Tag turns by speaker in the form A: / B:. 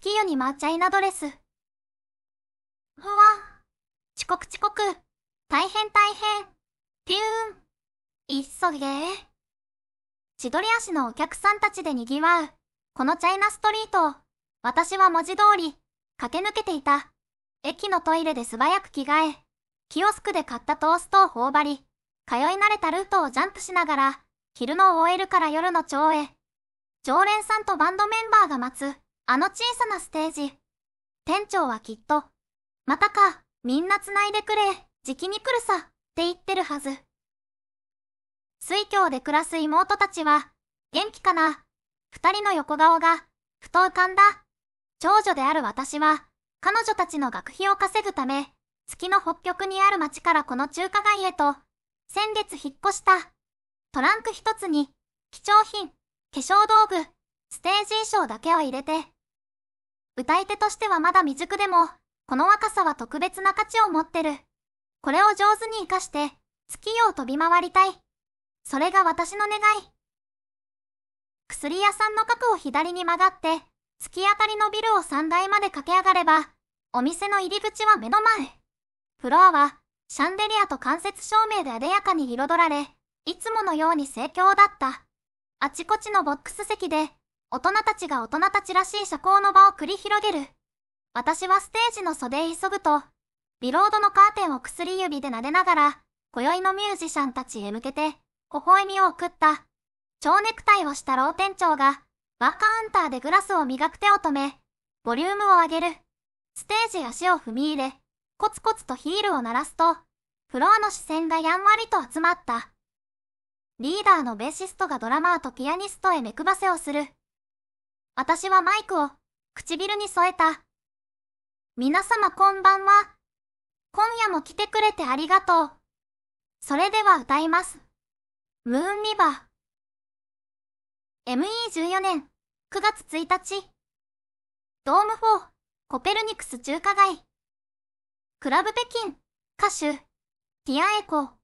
A: 月夜に抹茶なドレス。ふわ。
B: 遅刻遅刻。大変大変。ピューン。いっそげー。千鳥足のお客さんたちで賑わう。このチャイナストリートを、私は文字通り、駆け抜けていた。駅のトイレで素早く着替え、キオスクで買ったトーストを頬張り、通い慣れたルートをジャンプしながら、昼の OL から夜の蝶へ。常連さんとバンドメンバーが待つ、あの小さなステージ。店長はきっと、またか、みんな繋いでくれ、じきに来るさ、って言ってるはず。水郷で暮らす妹たちは、元気かな二人の横顔が、ふと浮かんだ。長女である私は、彼女たちの学費を稼ぐため、月の北極にある町からこの中華街へと、先月引っ越した。トランク一つに、貴重品、化粧道具、ステージ衣装だけを入れて、歌い手としてはまだ未熟でも、この若さは特別な価値を持ってる。これを上手に活かして、月夜を飛び回りたい。それが私の願い。薬屋さんの角を左に曲がって、突き当たりのビルを3階まで駆け上がれば、お店の入り口は目の前。フロアは、シャンデリアと間接照明で艶やかに彩られ、いつものように盛況だった。あちこちのボックス席で、大人たちが大人たちらしい社交の場を繰り広げる。私はステージの袖へ急ぐと、ビロードのカーテンを薬指で撫でながら、今宵のミュージシャンたちへ向けて、微笑みを送った。蝶ネクタイをした老店長が、バーカウンターでグラスを磨く手を止め、ボリュームを上げる。ステージ足を踏み入れ、コツコツとヒールを鳴らすと、フロアの視線がやんわりと集まった。リーダーのベーシストがドラマーとピアニストへ目配せをする。私はマイクを唇に添えた。皆様こんばんは。今夜も来てくれてありがとう。それでは歌います。
A: ムーンリバー。ME14 年9月1日。ドーム4コペルニクス中華街。クラブ北京歌手ティアエコー。